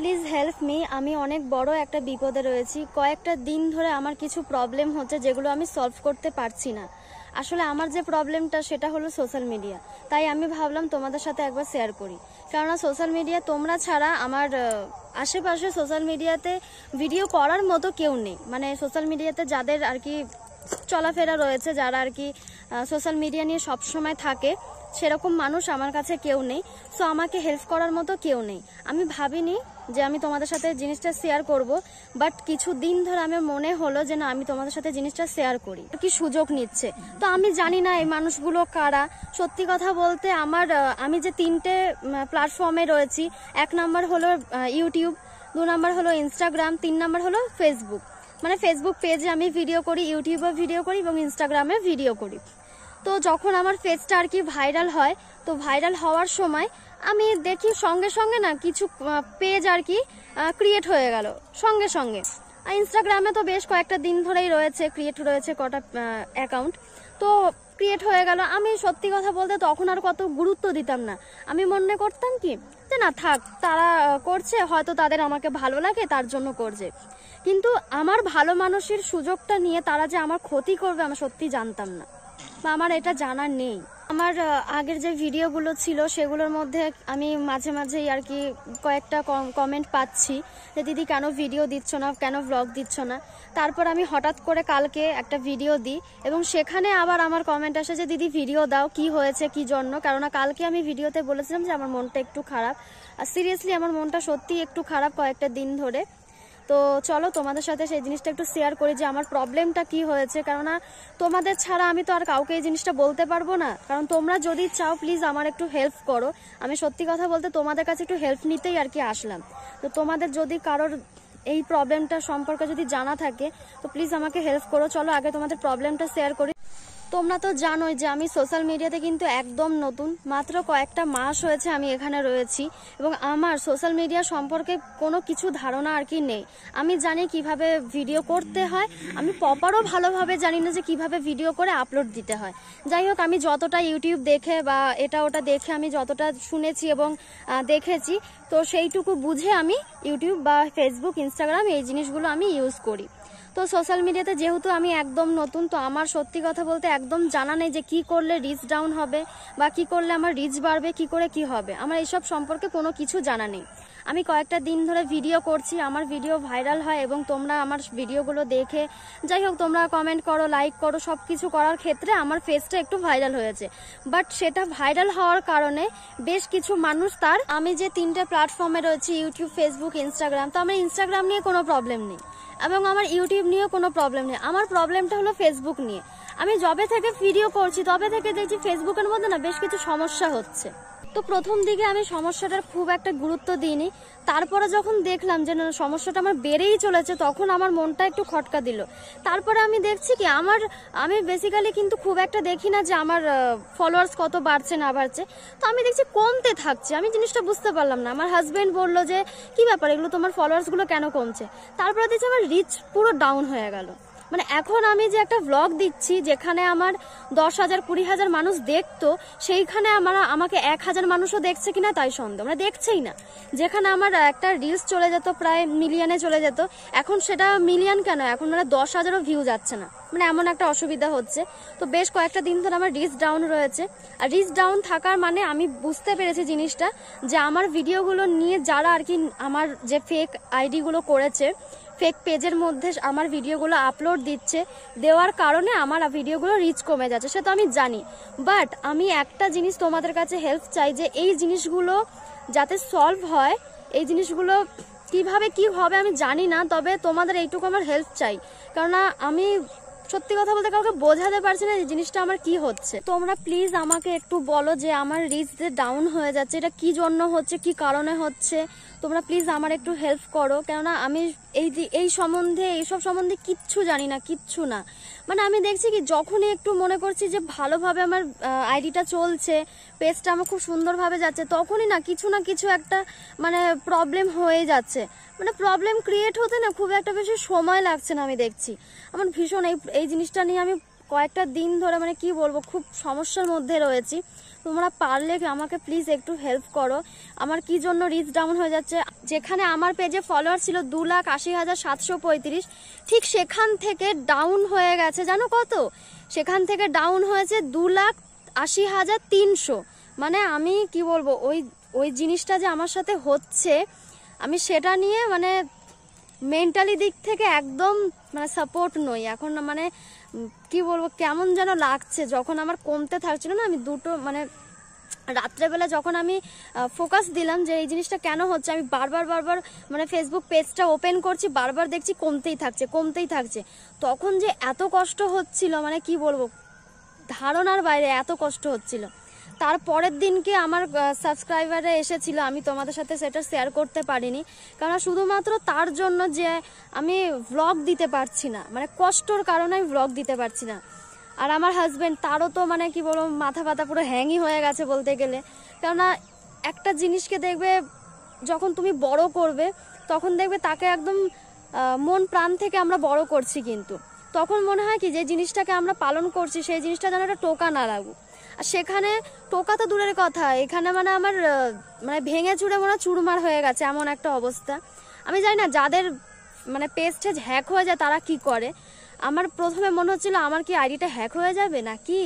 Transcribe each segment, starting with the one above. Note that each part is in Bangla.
প্লিজ হেল্প মি আমি অনেক বড় একটা বিপদে রয়েছি কয়েকটা দিন ধরে আমার কিছু প্রবলেম হচ্ছে যেগুলো আমি সলভ করতে পারছি না আসলে আমার যে প্রবলেমটা সেটা হলো সোশ্যাল মিডিয়া তাই আমি ভাবলাম তোমাদের সাথে একবার শেয়ার করি কেননা সোশ্যাল মিডিয়া তোমরা ছাড়া আমার আশেপাশে সোশ্যাল মিডিয়াতে ভিডিও করার মতো কেউ নেই মানে সোশ্যাল মিডিয়াতে যাদের আর কি চলাফেরা রয়েছে যারা আর কি সোশ্যাল মিডিয়া নিয়ে সবসময় থাকে সেরকম মানুষ আমার কাছে কেউ নেই সো আমাকে হেল্প করার মতো কেউ নেই আমি ভাবিনি যে আমি তোমাদের সাথে জিনিসটা শেয়ার করব বাট কিছু দিন ধরে আমার মনে হলো যে না আমি তোমাদের সাথে জিনিসটা শেয়ার করি কি সুযোগ নিচ্ছে তো আমি জানি না এই মানুষগুলো কারা সত্যি কথা বলতে আমার আমি যে তিনটে প্ল্যাটফর্মে রয়েছি এক নাম্বার হলো ইউটিউব দু নাম্বার হলো ইনস্টাগ্রাম তিন নাম্বার হলো ফেসবুক মানে ফেসবুক পেজে আমি ভিডিও করি ইউটিউবে ভিডিও করি এবং ইনস্টাগ্রামে ভিডিও করি তো যখন আমার ফেসটা আর কি ভাইরাল হয় তো ভাইরাল হওয়ার সময় আমি দেখি সঙ্গে সঙ্গে না কিছু পেজ আর কি ক্রিয়েট হয়ে গেল সঙ্গে সঙ্গে আর ইনস্টাগ্রামে তো বেশ কয়েকটা দিন ধরেই রয়েছে ক্রিয়েট রয়েছে কটা অ্যাকাউন্ট তো ক্রিয়েট হয়ে গেল আমি সত্যি কথা বলতে তখন আর কত গুরুত্ব দিতাম না আমি মনে করতাম কি যে না থাক তারা করছে হয়তো তাদের আমাকে ভালো লাগে তার জন্য করছে কিন্তু আমার ভালো মানুষের সুযোগটা নিয়ে তারা যে আমার ক্ষতি করবে আমি সত্যি জানতাম না বা আমার এটা জানা নেই আমার আগের যে ভিডিওগুলো ছিল সেগুলোর মধ্যে আমি মাঝে মাঝেই আর কি কয়েকটা কমেন্ট পাচ্ছি যে দিদি কেন ভিডিও দিচ্ছ না কেন ব্লগ দিচ্ছ না তারপর আমি হঠাৎ করে কালকে একটা ভিডিও দিই এবং সেখানে আবার আমার কমেন্ট আসে যে দিদি ভিডিও দাও কি হয়েছে কি জন্য কেননা কালকে আমি ভিডিওতে বলেছিলাম যে আমার মনটা একটু খারাপ আর সিরিয়াসলি আমার মনটা সত্যি একটু খারাপ কয়েকটা দিন ধরে তো চলো তোমাদের সাথে সেই জিনিসটা একটু শেয়ার করি যে আমার প্রবলেমটা কি হয়েছে কেননা তোমাদের ছাড়া আমি তো আর কাউকে এই জিনিসটা বলতে পারবো না কারণ তোমরা যদি চাও প্লিজ আমার একটু হেল্প করো আমি সত্যি কথা বলতে তোমাদের কাছে একটু হেল্প নিতেই আর কি আসলাম তো তোমাদের যদি কারোর এই প্রবলেমটা সম্পর্কে যদি জানা থাকে তো প্লিজ আমাকে হেল্প করো চলো আগে তোমাদের প্রবলেমটা শেয়ার করি তোমরা তো জানোই যে আমি সোশ্যাল মিডিয়াতে কিন্তু একদম নতুন মাত্র কয়েকটা মাস হয়েছে আমি এখানে রয়েছি এবং আমার সোশ্যাল মিডিয়া সম্পর্কে কোনো কিছু ধারণা আর কি নেই আমি জানি কিভাবে ভিডিও করতে হয় আমি প্রপারও ভালোভাবে জানি না যে কিভাবে ভিডিও করে আপলোড দিতে হয় যাই হোক আমি যতটা ইউটিউব দেখে বা এটা ওটা দেখে আমি যতটা শুনেছি এবং দেখেছি তো সেইটুকু বুঝে আমি ইউটিউব বা ফেসবুক ইনস্টাগ্রাম এই জিনিসগুলো আমি ইউজ করি তো সোশ্যাল মিডিয়াতে যেহেতু আমি একদম নতুন তো আমার সত্যি কথা বলতে একদম জানা নেই যে কি করলে রিচ ডাউন হবে বা কি করলে আমার রিচ বাড়বে কি করে কি হবে আমার এইসব সম্পর্কে কোনো কিছু জানা নেই আমি কয়েকটা দিন ধরে ভিডিও করছি আমার ভিডিও ভাইরাল হয় এবং তোমরা আমার ভিডিওগুলো দেখে যাই হোক তোমরা কমেন্ট করো লাইক করো সব কিছু করার ক্ষেত্রে আমার ফেসটা একটু ভাইরাল হয়েছে বাট সেটা ভাইরাল হওয়ার কারণে বেশ কিছু মানুষ তার আমি যে তিনটে প্ল্যাটফর্মে রয়েছি ইউটিউব ফেসবুক ইনস্টাগ্রাম তো আমার ইনস্টাগ্রাম নিয়ে কোনো প্রবলেম নেই এবং আমার ইউটিউব নিয়েও কোনো প্রবলেম নেই আমার প্রবলেমটা হলো ফেসবুক নিয়ে আমি জবে থেকে ভিডিও করছি তবে থেকে দেখছি ফেসবুকের মধ্যে না বেশ কিছু সমস্যা হচ্ছে তো প্রথম দিকে আমি সমস্যাটার খুব একটা গুরুত্ব দিইনি তারপরে যখন দেখলাম যে না সমস্যাটা আমার বেড়েই চলেছে তখন আমার মনটা একটু খটকা দিল তারপরে আমি দেখছি কি আমার আমি বেসিক্যালি কিন্তু খুব একটা দেখি না যে আমার ফলোয়ার্স কত বাড়ছে না বাড়ছে তো আমি দেখছি কমতে থাকছে আমি জিনিসটা বুঝতে পারলাম না আমার হাজব্যান্ড বললো যে কি ব্যাপার এগুলো তোমার ফলোয়ার্সগুলো কেন কমছে তারপরে দেখছি আমার রিচ পুরো ডাউন হয়ে গেল মানে এখন আমি যে একটা ব্লগ দিচ্ছি যেখানে আমার দশ হাজার কুড়ি হাজার মানুষ দেখতো সেইখানে আমার আমাকে এক হাজার মানুষও দেখছে কিনা তাই সন্দেহ মানে দেখছেই না যেখানে আমার একটা রিলস চলে যেত প্রায় মিলিয়নে চলে যেত এখন সেটা মিলিয়ন কেন এখন মানে দশ হাজারও ভিউ যাচ্ছে না মানে এমন একটা অসুবিধা হচ্ছে তো বেশ কয়েকটা দিন ধরে আমার রিচ ডাউন রয়েছে আর রিচ ডাউন থাকার মানে আমি বুঝতে পেরেছি জিনিসটা যে আমার ভিডিওগুলো নিয়ে যারা আর কি আমার যে ফেক আইডিগুলো করেছে ফেক পেজের মধ্যে আমার ভিডিওগুলো আপলোড দিচ্ছে দেওয়ার কারণে আমার ভিডিওগুলো রিচ কমে যাচ্ছে সে তো আমি জানি বাট আমি একটা জিনিস তোমাদের কাছে হেল্প চাই যে এই জিনিসগুলো যাতে সলভ হয় এই জিনিসগুলো কিভাবে কি হবে আমি জানি না তবে তোমাদের এইটুকু আমার হেল্প চাই কেননা আমি সত্যি কথা বলতে কাউকে বোঝাতে পারছি না যে জিনিসটা আমার কি হচ্ছে তোমরা প্লিজ আমাকে একটু বলো যে আমার রিচ ডাউন হয়ে যাচ্ছে এটা কি জন্য হচ্ছে কি কারণে হচ্ছে তোমরা প্লিজ আমার একটু হেল্প করো কেননা আমি এই যে এই সম্বন্ধে এইসব সম্বন্ধে কিচ্ছু জানি না কিচ্ছু না মানে আমি দেখছি কি যখনই একটু মনে করছি যে ভালোভাবে আমার আইডিটা চলছে পেজটা আমার খুব সুন্দরভাবে যাচ্ছে তখনই না কিছু না কিছু একটা মানে প্রবলেম হয়ে যাচ্ছে মানে প্রবলেম ক্রিয়েট হতে না খুব একটা বেশি সময় লাগছে না আমি দেখছি আমার ভীষণ এই এই জিনিসটা নিয়ে আমি কয়েকটা দিন ধরে মানে কি বলবো খুব সমস্যার মধ্যে রয়েছি তোমরা পারলে আমাকে প্লিজ একটু হেল্প করো আমার কি জন্য রিচ ডাউন হয়ে যাচ্ছে যেখানে আমার পেজে ফলোয়ার ছিল দু লাখ আশি হাজার সাতশো পঁয়ত্রিশ ঠিক সেখান থেকে ডাউন হয়ে গেছে জানো কত সেখান থেকে ডাউন হয়েছে দু লাখ আশি হাজার তিনশো মানে আমি কি বলবো ওই ওই জিনিসটা যে আমার সাথে হচ্ছে আমি সেটা নিয়ে মানে মেন্টালি দিক থেকে একদম মানে সাপোর্ট নই এখন মানে কি বলবো কেমন যেন লাগছে যখন আমার কমতে থাকছিল না আমি দুটো মানে রাত্রেবেলা যখন আমি ফোকাস দিলাম যে এই জিনিসটা কেন হচ্ছে আমি বারবার বারবার মানে ফেসবুক পেজটা ওপেন করছি বারবার দেখছি কমতেই থাকছে কমতেই থাকছে তখন যে এত কষ্ট হচ্ছিল মানে কি বলবো ধারণার বাইরে এত কষ্ট হচ্ছিল তার পরের দিনকে আমার সাবস্ক্রাইবারে এসেছিল আমি তোমাদের সাথে সেটা শেয়ার করতে পারিনি কারণ শুধুমাত্র তার জন্য যে আমি ভ্লগ দিতে পারছি না মানে কষ্টর কারণে আমি ভ্লগ দিতে পারছি না আর আমার হাজব্যান্ড তারও তো মানে কি বলবো মাথা পাতা পুরো হ্যাংই হয়ে গেছে বলতে গেলে কেননা একটা জিনিসকে দেখবে যখন তুমি বড় করবে তখন দেখবে তাকে একদম মন প্রাণ থেকে আমরা বড় করছি কিন্তু তখন মনে হয় কি যে জিনিসটাকে আমরা পালন করছি সেই জিনিসটা যেন একটা টোকা না লাগুক সেখানে টোকা তো দূরের কথা এখানে মানে আমার মানে ভেঙে চুড়ে মনে চুরমার হয়ে গেছে এমন একটা অবস্থা আমি জানি না যাদের মানে পেস্ট হ্যাক হয়ে যায় তারা কি করে আমার প্রথমে মনে হচ্ছিল আমার কি আইডিটা হ্যাক হয়ে যাবে নাকি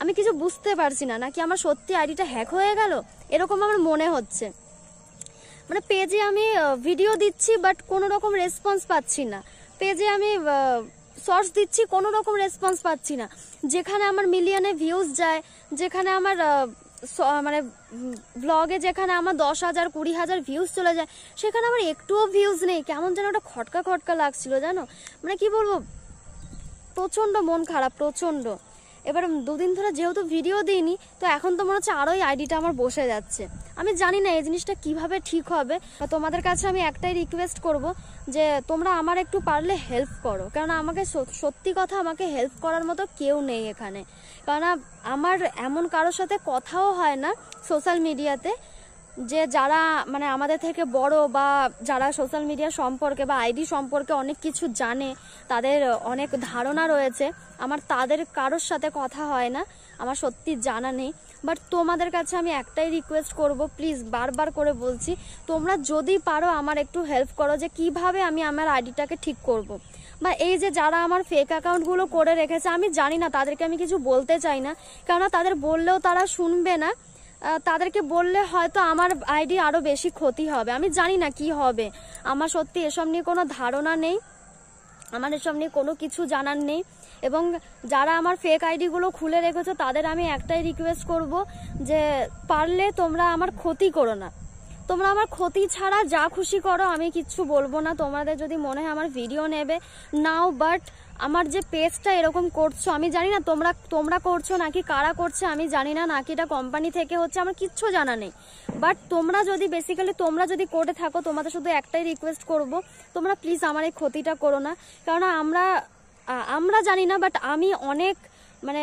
আমি কিছু বুঝতে পারছি না নাকি আমার সত্যি আইডিটা হ্যাক হয়ে গেল এরকম আমার মনে হচ্ছে মানে পেজে আমি ভিডিও দিচ্ছি বাট কোনো রকম রেসপন্স পাচ্ছি না পেজে আমি সর্স দিচ্ছি কোনো রকম রেসপন্স পাচ্ছি না যেখানে আমার মিলিয়নে ভিউজ যায় যেখানে আমার মানে ব্লগে যেখানে আমার দশ হাজার কুড়ি হাজার ভিউজ চলে যায় সেখানে আমার একটুও ভিউজ নেই কেমন যেন ওটা খটকা খটকা লাগছিল জানো মানে কি বলবো প্রচণ্ড মন খারাপ প্রচণ্ড এবার দুদিন ধরে যেহেতু ভিডিও দিইনি তো এখন তো মনে হচ্ছে আরোই আইডিটা আমার বসে যাচ্ছে আমি জানি না এই জিনিসটা কিভাবে ঠিক হবে তোমাদের কাছে আমি একটাই রিকোয়েস্ট করব যে তোমরা আমার একটু পারলে হেল্প করো কারণ আমাকে সত্যি কথা আমাকে হেল্প করার মতো কেউ নেই এখানে কারণ আমার এমন কারোর সাথে কথাও হয় না সোশ্যাল মিডিয়াতে যে যারা মানে আমাদের থেকে বড় বা যারা সোশ্যাল মিডিয়া সম্পর্কে বা আইডি সম্পর্কে অনেক কিছু জানে তাদের অনেক ধারণা রয়েছে আমার তাদের কারোর সাথে কথা হয় না আমার সত্যি জানা নেই বাট তোমাদের কাছে আমি একটাই রিকোয়েস্ট করব প্লিজ বারবার করে বলছি তোমরা যদি পারো আমার একটু হেল্প করো যে কিভাবে আমি আমার আইডিটাকে ঠিক করব। বা এই যে যারা আমার ফেক অ্যাকাউন্টগুলো করে রেখেছে আমি জানি না তাদেরকে আমি কিছু বলতে চাই না কেননা তাদের বললেও তারা শুনবে না তাদেরকে বললে হয়তো আমার আইডি আরও বেশি ক্ষতি হবে আমি জানি না কি হবে আমার সত্যি এসব নিয়ে কোনো ধারণা নেই আমার এসব নিয়ে কোনো কিছু জানার নেই এবং যারা আমার ফেক আইডিগুলো খুলে রেখেছে তাদের আমি একটাই রিকোয়েস্ট করব যে পারলে তোমরা আমার ক্ষতি করো না তোমরা আমার ক্ষতি ছাড়া যা খুশি করো আমি কিচ্ছু বলবো না তোমাদের যদি মনে হয় আমার ভিডিও নেবে নাও বাট আমার যে পেজটা এরকম করছো আমি জানি না তোমরা তোমরা করছো নাকি কারা করছে আমি জানি না নাকি এটা কোম্পানি থেকে হচ্ছে আমার কিচ্ছু জানা নেই বাট তোমরা যদি বেসিক্যালি তোমরা যদি করে থাকো তোমাদের শুধু একটাই রিকোয়েস্ট করব তোমরা প্লিজ আমার এই ক্ষতিটা করো না কারণ আমরা আমরা জানি না বাট আমি অনেক মানে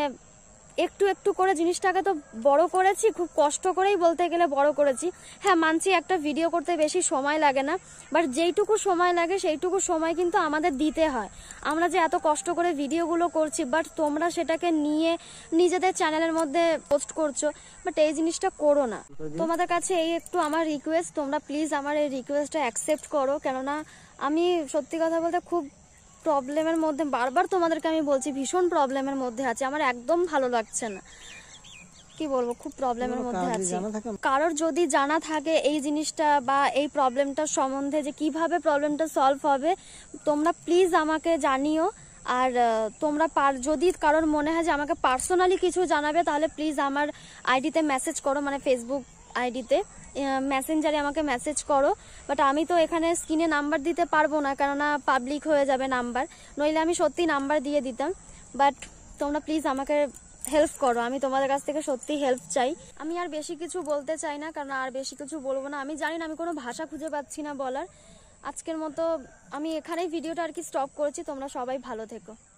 একটু একটু করে জিনিসটাকে তো বড় করেছি খুব কষ্ট করেই বলতে গেলে বড় করেছি হ্যাঁ মানছি একটা ভিডিও করতে বেশি সময় লাগে না বাট যেইটুকু সময় লাগে সেইটুকু সময় কিন্তু আমাদের দিতে হয় আমরা যে এত কষ্ট করে ভিডিওগুলো করছি বাট তোমরা সেটাকে নিয়ে নিজেদের চ্যানেলের মধ্যে পোস্ট করছো বাট এই জিনিসটা করো না তোমাদের কাছে এই একটু আমার রিকোয়েস্ট তোমরা প্লিজ আমার এই রিকোয়েস্টটা অ্যাকসেপ্ট করো কেননা আমি সত্যি কথা বলতে খুব প্রবলেমের মধ্যে বারবার তোমাদেরকে আমি বলছি ভীষণ প্রবলেমের মধ্যে আছে আমার একদম ভালো লাগছে না কি বলবো খুব প্রবলেমের মধ্যে আছি কারোর যদি জানা থাকে এই জিনিসটা বা এই প্রবলেমটা সম্বন্ধে যে কিভাবে প্রবলেমটা সলভ হবে তোমরা প্লিজ আমাকে জানিও আর তোমরা পার যদি কারোর মনে হয় যে আমাকে পার্সোনালি কিছু জানাবে তাহলে প্লিজ আমার আইডিতে মেসেজ করো মানে ফেসবুক আইডিতে মেসেঞ্জারে আমাকে মেসেজ করো বাট আমি তো এখানে স্ক্রিনে নাম্বার দিতে পারবো না কেননা পাবলিক হয়ে যাবে নাম্বার নইলে আমি সত্যি নাম্বার দিয়ে দিতাম বাট তোমরা প্লিজ আমাকে হেল্প করো আমি তোমাদের কাছ থেকে সত্যি হেল্প চাই আমি আর বেশি কিছু বলতে চাই না কারণ আর বেশি কিছু বলবো না আমি জানি না আমি কোনো ভাষা খুঁজে পাচ্ছি না বলার আজকের মতো আমি এখানেই ভিডিওটা আর কি স্টপ করেছি তোমরা সবাই ভালো থেকো